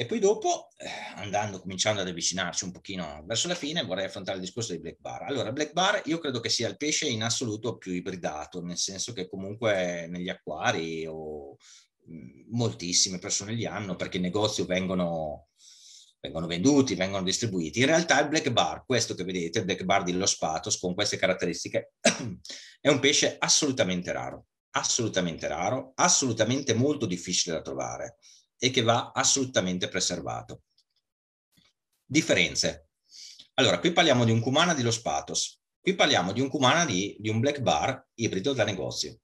E poi dopo, eh, andando, cominciando ad avvicinarci un pochino verso la fine, vorrei affrontare il discorso di Black Bar. Allora, Black Bar io credo che sia il pesce in assoluto più ibridato, nel senso che comunque negli acquari o mm, moltissime persone li hanno perché in negozio vengono, vengono venduti, vengono distribuiti. In realtà il Black Bar, questo che vedete, il Black Bar di Los Patos con queste caratteristiche, è un pesce assolutamente raro, assolutamente raro, assolutamente molto difficile da trovare e che va assolutamente preservato. Differenze. Allora, qui parliamo di un Cumana di Lo Spatos, qui parliamo di un Cumana di, di un Black Bar ibrido da negozio.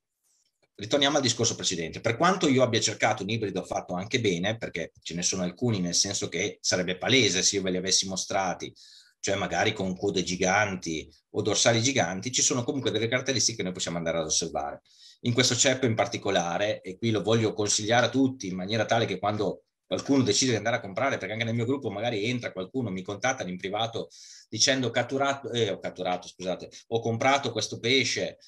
Ritorniamo al discorso precedente. Per quanto io abbia cercato un ibrido fatto anche bene, perché ce ne sono alcuni nel senso che sarebbe palese se io ve li avessi mostrati, cioè magari con code giganti o dorsali giganti, ci sono comunque delle caratteristiche che noi possiamo andare ad osservare in questo ceppo in particolare, e qui lo voglio consigliare a tutti in maniera tale che quando qualcuno decide di andare a comprare, perché anche nel mio gruppo magari entra qualcuno, mi contatta in privato dicendo catturato, eh, ho catturato, scusate, ho comprato questo pesce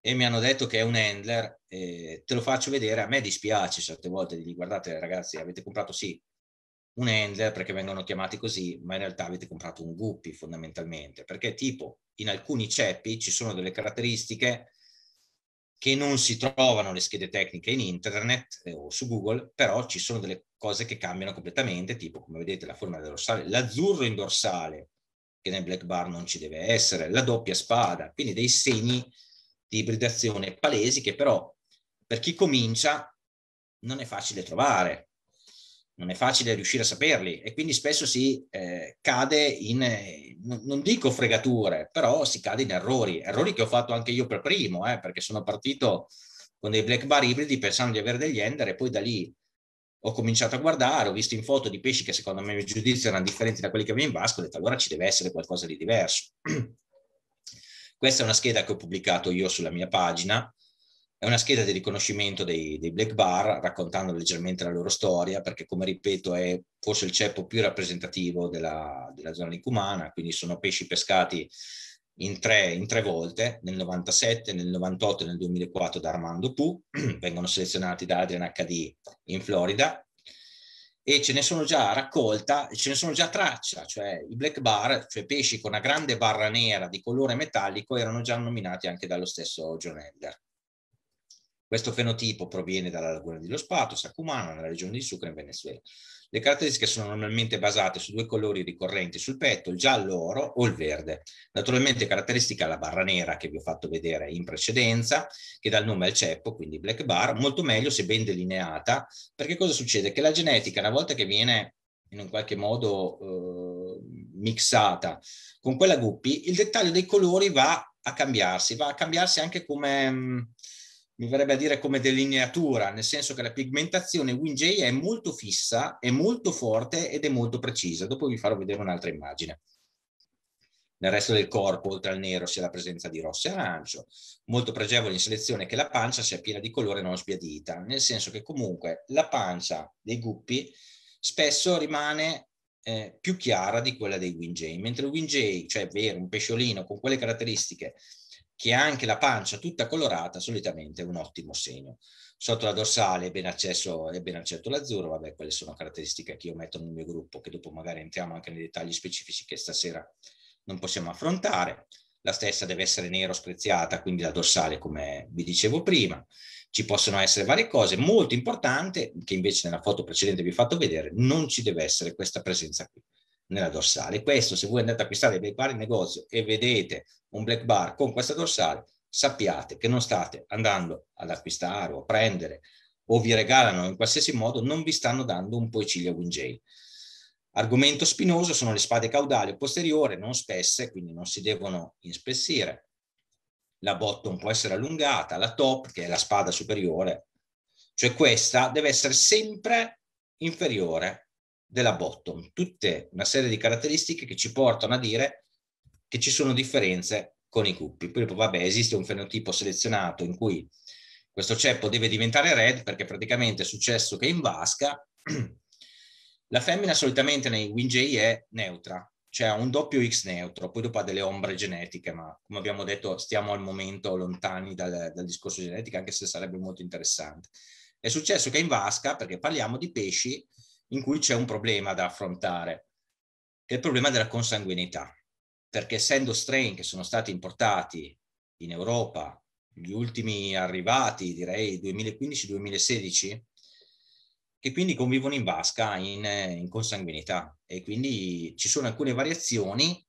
e mi hanno detto che è un handler, eh, te lo faccio vedere, a me dispiace certe volte di guardate ragazzi, avete comprato sì un handler perché vengono chiamati così, ma in realtà avete comprato un guppy fondamentalmente, perché tipo in alcuni ceppi ci sono delle caratteristiche che non si trovano le schede tecniche in internet eh, o su Google, però ci sono delle cose che cambiano completamente, tipo come vedete la forma del dorsale, l'azzurro in dorsale, che nel black bar non ci deve essere, la doppia spada, quindi dei segni di ibridazione palesi che però per chi comincia non è facile trovare, non è facile riuscire a saperli e quindi spesso si eh, cade in, eh, non dico fregature, però si cade in errori, errori che ho fatto anche io per primo, eh, perché sono partito con dei black bar ibridi pensando di avere degli ender e poi da lì ho cominciato a guardare, ho visto in foto di pesci che secondo me il giudizio erano differenti da quelli che avevo in vasco, ho detto allora ci deve essere qualcosa di diverso. Questa è una scheda che ho pubblicato io sulla mia pagina, è una scheda di riconoscimento dei, dei Black Bar, raccontando leggermente la loro storia, perché come ripeto è forse il ceppo più rappresentativo della, della zona Cumana, quindi sono pesci pescati in tre, in tre, volte, nel 97, nel 98 e nel 2004 da Armando Pu, vengono selezionati da Adrian HD in Florida e ce ne sono già raccolta, ce ne sono già traccia, cioè i black bar, cioè pesci con una grande barra nera di colore metallico, erano già nominati anche dallo stesso John Elder. Questo fenotipo proviene dalla laguna di Lo Spato, Sacumana, nella regione di Sucre in Venezuela. Le caratteristiche sono normalmente basate su due colori ricorrenti sul petto, il giallo oro o il verde. Naturalmente caratteristica la barra nera che vi ho fatto vedere in precedenza, che dà il nome al ceppo, quindi black bar, molto meglio se ben delineata, perché cosa succede? Che la genetica, una volta che viene in un qualche modo eh, mixata con quella guppi, il dettaglio dei colori va a cambiarsi, va a cambiarsi anche come... Mh, mm, mi verrebbe a dire come delineatura, nel senso che la pigmentazione WinJ è molto fissa, è molto forte ed è molto precisa. Dopo vi farò vedere un'altra immagine. Nel resto del corpo, oltre al nero, si ha la presenza di rosso e arancio. Molto pregevole in selezione che la pancia sia piena di colore non sbiadita, nel senso che comunque la pancia dei guppi spesso rimane eh, più chiara di quella dei WinJ, mentre il WinJ, cioè vero, un pesciolino con quelle caratteristiche che ha anche la pancia tutta colorata, solitamente è un ottimo segno. Sotto la dorsale è ben, accesso, è ben accetto l'azzurro, vabbè, quelle sono caratteristiche che io metto nel mio gruppo, che dopo magari entriamo anche nei dettagli specifici che stasera non possiamo affrontare. La stessa deve essere nero screziata, quindi la dorsale, come vi dicevo prima. Ci possono essere varie cose. Molto importante, che invece nella foto precedente vi ho fatto vedere, non ci deve essere questa presenza qui nella dorsale. Questo, se voi andate ad acquistare dei bar in negozio e vedete un black bar con questa dorsale, sappiate che non state andando ad acquistare o a prendere o vi regalano in qualsiasi modo, non vi stanno dando un poecilia Wingale. Argomento spinoso sono le spade caudali posteriori, non spesse, quindi non si devono inspessire. La bottom può essere allungata, la top, che è la spada superiore, cioè questa deve essere sempre inferiore della bottom, tutte una serie di caratteristiche che ci portano a dire che ci sono differenze con i gruppi. Poi vabbè, esiste un fenotipo selezionato in cui questo ceppo deve diventare red perché praticamente è successo che in vasca la femmina solitamente nei WinJ è neutra, cioè ha un doppio X neutro, poi dopo ha delle ombre genetiche, ma come abbiamo detto stiamo al momento lontani dal, dal discorso genetico, anche se sarebbe molto interessante. È successo che in vasca, perché parliamo di pesci, in cui c'è un problema da affrontare, che è il problema della consanguinità, perché essendo strain che sono stati importati in Europa, gli ultimi arrivati direi 2015-2016, che quindi convivono in vasca in, in consanguinità e quindi ci sono alcune variazioni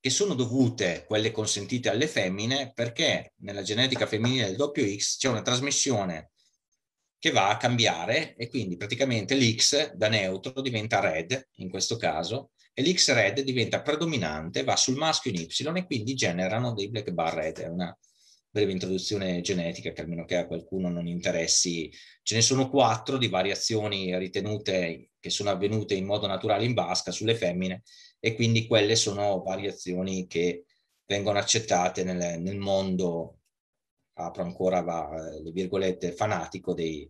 che sono dovute, quelle consentite alle femmine, perché nella genetica femminile del doppio X c'è una trasmissione che va a cambiare e quindi praticamente l'X da neutro diventa red in questo caso e l'X red diventa predominante, va sul maschio in Y e quindi generano dei black bar red. È una breve introduzione genetica che almeno che a qualcuno non interessi. Ce ne sono quattro di variazioni ritenute che sono avvenute in modo naturale in basca sulle femmine e quindi quelle sono variazioni che vengono accettate nel, nel mondo apro ancora va, eh, le virgolette, fanatico dei,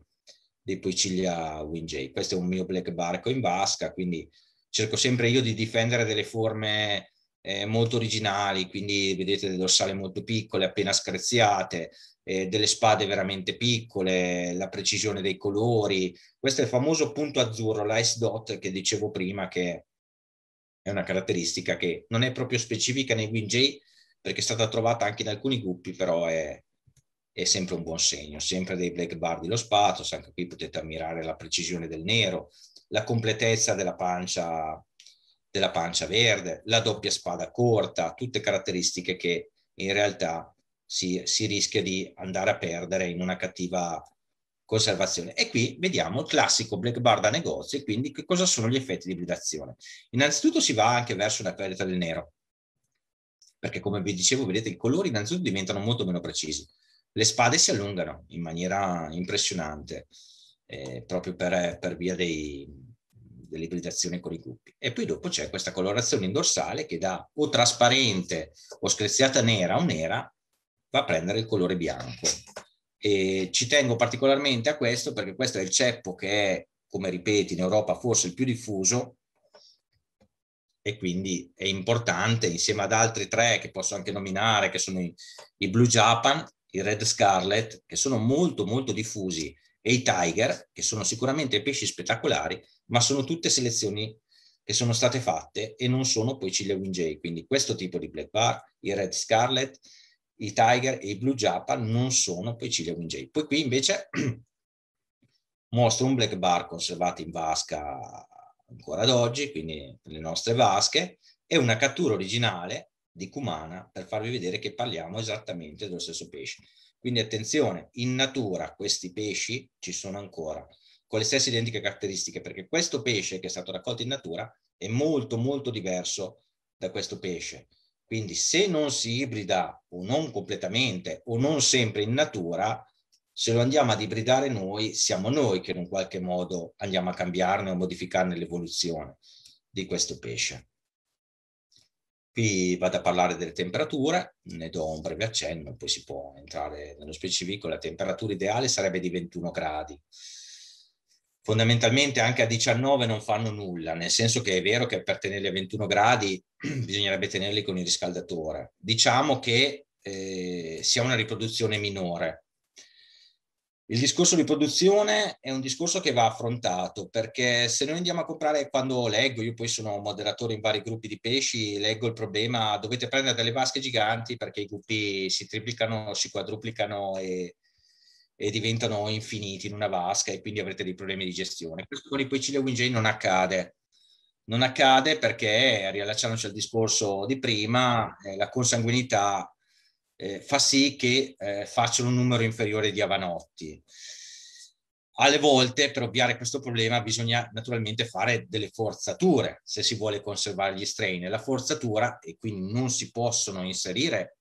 dei Poicilia WinJ. Questo è un mio black barco in vasca, quindi cerco sempre io di difendere delle forme eh, molto originali, quindi vedete delle dorsali molto piccole, appena screziate, eh, delle spade veramente piccole, la precisione dei colori. Questo è il famoso punto azzurro, l'ice dot che dicevo prima, che è una caratteristica che non è proprio specifica nei WinJ, perché è stata trovata anche in alcuni gruppi, però è, è sempre un buon segno, sempre dei black bar di dello spazio, anche qui potete ammirare la precisione del nero, la completezza della pancia, della pancia verde, la doppia spada corta, tutte caratteristiche che in realtà si, si rischia di andare a perdere in una cattiva conservazione. E qui vediamo il classico black bar da negozio, e quindi che cosa sono gli effetti di ibridazione. Innanzitutto si va anche verso una perdita del nero, perché come vi dicevo, vedete, i colori innanzitutto diventano molto meno precisi le spade si allungano in maniera impressionante, eh, proprio per, per via dell'ibridazione con i gruppi. E poi dopo c'è questa colorazione in che da o trasparente o screziata nera o nera va a prendere il colore bianco. E ci tengo particolarmente a questo perché questo è il ceppo che è, come ripeti, in Europa forse il più diffuso e quindi è importante insieme ad altri tre che posso anche nominare, che sono i, i Blue Japan, i Red Scarlet, che sono molto molto diffusi, e i Tiger, che sono sicuramente pesci spettacolari, ma sono tutte selezioni che sono state fatte e non sono poi Ciglia Wingay. Quindi questo tipo di black bar, i Red Scarlet, i Tiger e i Blue Japan non sono poi Ciglia Wingay. Poi qui invece mostro un black bar conservato in vasca ancora ad oggi, quindi nelle nostre vasche, è una cattura originale di Cumana per farvi vedere che parliamo esattamente dello stesso pesce. Quindi attenzione, in natura questi pesci ci sono ancora, con le stesse identiche caratteristiche, perché questo pesce che è stato raccolto in natura è molto molto diverso da questo pesce. Quindi se non si ibrida o non completamente o non sempre in natura, se lo andiamo ad ibridare noi, siamo noi che in un qualche modo andiamo a cambiarne o modificarne l'evoluzione di questo pesce. Qui vado a parlare delle temperature, ne do un breve accenno, poi si può entrare nello specifico. La temperatura ideale sarebbe di 21 gradi. Fondamentalmente anche a 19 non fanno nulla, nel senso che è vero che per tenerli a 21 gradi bisognerebbe tenerli con il riscaldatore. Diciamo che eh, si una riproduzione minore, il discorso di produzione è un discorso che va affrontato perché se noi andiamo a comprare, quando leggo, io poi sono moderatore in vari gruppi di pesci, leggo il problema, dovete prendere delle vasche giganti perché i gruppi si triplicano, si quadruplicano e, e diventano infiniti in una vasca e quindi avrete dei problemi di gestione. Questo con i Poecilia WinJ non accade. Non accade perché, riallacciandoci al discorso di prima, eh, la consanguinità eh, fa sì che eh, facciano un numero inferiore di avanotti. Alle volte, per ovviare questo problema, bisogna naturalmente fare delle forzature se si vuole conservare gli strain. La forzatura, e quindi non si possono inserire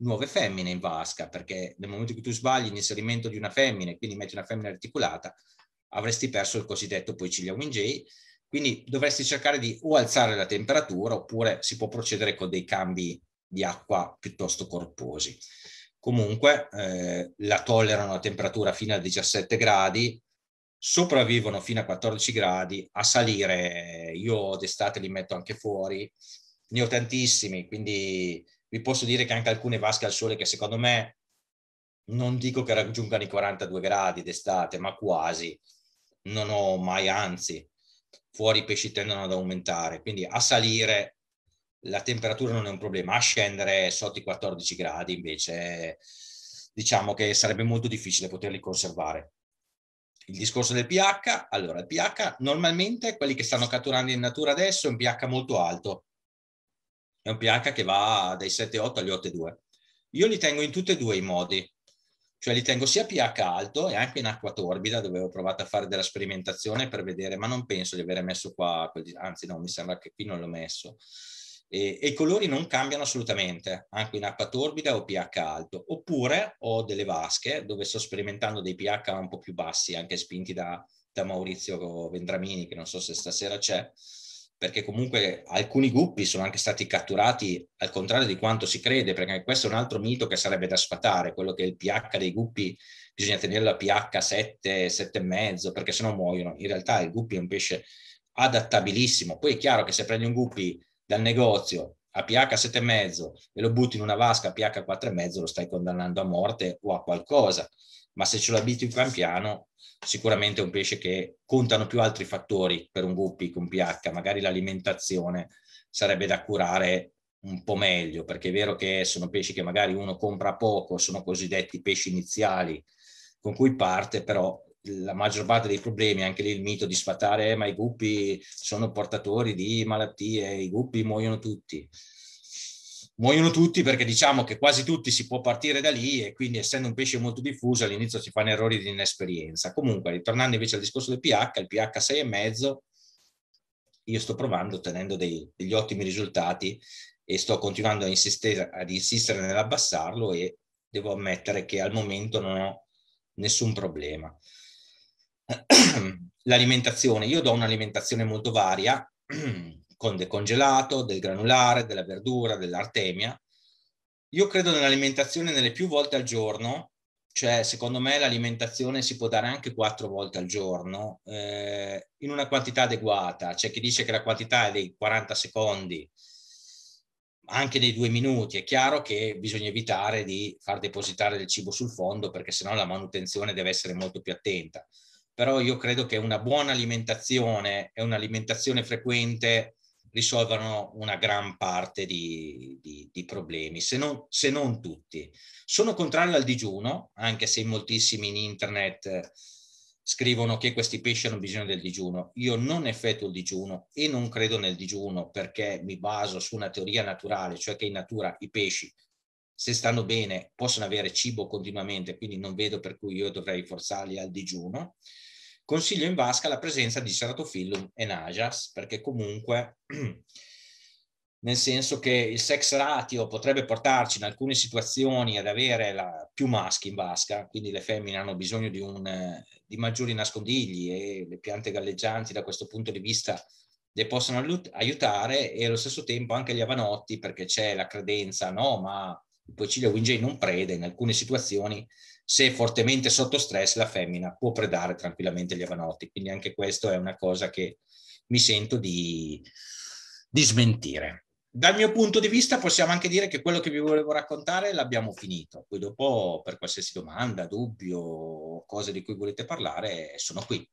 nuove femmine in vasca, perché nel momento in cui tu sbagli l'inserimento di una femmina e quindi metti una femmina articolata, avresti perso il cosiddetto poicilia WinJ. Quindi dovresti cercare di o alzare la temperatura oppure si può procedere con dei cambi di acqua piuttosto corposi. Comunque eh, la tollerano a temperatura fino a 17 gradi, sopravvivono fino a 14 gradi, a salire io d'estate li metto anche fuori, ne ho tantissimi, quindi vi posso dire che anche alcune vasche al sole che secondo me non dico che raggiungano i 42 gradi d'estate, ma quasi, non ho mai anzi, fuori i pesci tendono ad aumentare, quindi a salire la temperatura non è un problema, a scendere sotto i 14 gradi invece diciamo che sarebbe molto difficile poterli conservare. Il discorso del pH, allora il pH normalmente quelli che stanno catturando in natura adesso è un pH molto alto, è un pH che va dai 7,8 agli 8,2. Io li tengo in tutti e due i modi, cioè li tengo sia pH alto e anche in acqua torbida dove ho provato a fare della sperimentazione per vedere, ma non penso di aver messo qua, anzi no, mi sembra che qui non l'ho messo e, e, i colori non cambiano assolutamente, anche in acqua torbida o pH alto. Oppure ho delle vasche dove sto sperimentando dei pH un po' più bassi, anche spinti da, da Maurizio Vendramini, che non so se stasera c'è, perché comunque alcuni gruppi sono anche stati catturati al contrario di quanto si crede, perché questo è un altro mito che sarebbe da sfatare, quello che il pH dei gruppi bisogna tenerlo a pH 7, 7,5, perché sennò muoiono. In realtà il guppi è un pesce adattabilissimo. Poi è chiaro che se prendi un guppi dal negozio a pH 7,5 e lo butti in una vasca a pH 4,5 lo stai condannando a morte o a qualcosa, ma se ce lo abitui pian piano sicuramente è un pesce che contano più altri fattori per un guppy con pH, magari l'alimentazione sarebbe da curare un po' meglio, perché è vero che sono pesci che magari uno compra poco, sono cosiddetti pesci iniziali con cui parte, però la maggior parte dei problemi, anche lì il mito di sfatare, eh, ma i gruppi sono portatori di malattie, i gruppi muoiono tutti. Muoiono tutti perché diciamo che quasi tutti si può partire da lì e quindi essendo un pesce molto diffuso all'inizio si fanno errori di inesperienza. Comunque, ritornando invece al discorso del pH, il pH 6,5, io sto provando ottenendo dei, degli ottimi risultati e sto continuando a insistere, ad insistere nell'abbassarlo e devo ammettere che al momento non ho nessun problema. l'alimentazione, io do un'alimentazione molto varia, con del congelato, del granulare, della verdura, dell'artemia. Io credo nell'alimentazione nelle più volte al giorno, cioè secondo me l'alimentazione si può dare anche quattro volte al giorno eh, in una quantità adeguata. C'è chi dice che la quantità è dei 40 secondi, anche dei due minuti. È chiaro che bisogna evitare di far depositare del cibo sul fondo perché sennò la manutenzione deve essere molto più attenta però io credo che una buona alimentazione e un'alimentazione frequente risolvano una gran parte di, di, di problemi, se non, se non, tutti. Sono contrario al digiuno, anche se moltissimi in internet scrivono che questi pesci hanno bisogno del digiuno. Io non effettuo il digiuno e non credo nel digiuno perché mi baso su una teoria naturale, cioè che in natura i pesci, se stanno bene, possono avere cibo continuamente, quindi non vedo per cui io dovrei forzarli al digiuno. Consiglio in vasca la presenza di Ceratophyllum e Najas, perché comunque, nel senso che il sex ratio potrebbe portarci in alcune situazioni ad avere la, più maschi in vasca, quindi le femmine hanno bisogno di, un, eh, di maggiori nascondigli e le piante galleggianti da questo punto di vista le possono aiutare e allo stesso tempo anche gli avanotti, perché c'è la credenza, no, ma poi Wingey non prede, in alcune situazioni se fortemente sotto stress la femmina può predare tranquillamente gli avanotti, quindi anche questo è una cosa che mi sento di, di smentire. Dal mio punto di vista possiamo anche dire che quello che vi volevo raccontare l'abbiamo finito, poi dopo per qualsiasi domanda, dubbio, cose di cui volete parlare sono qui.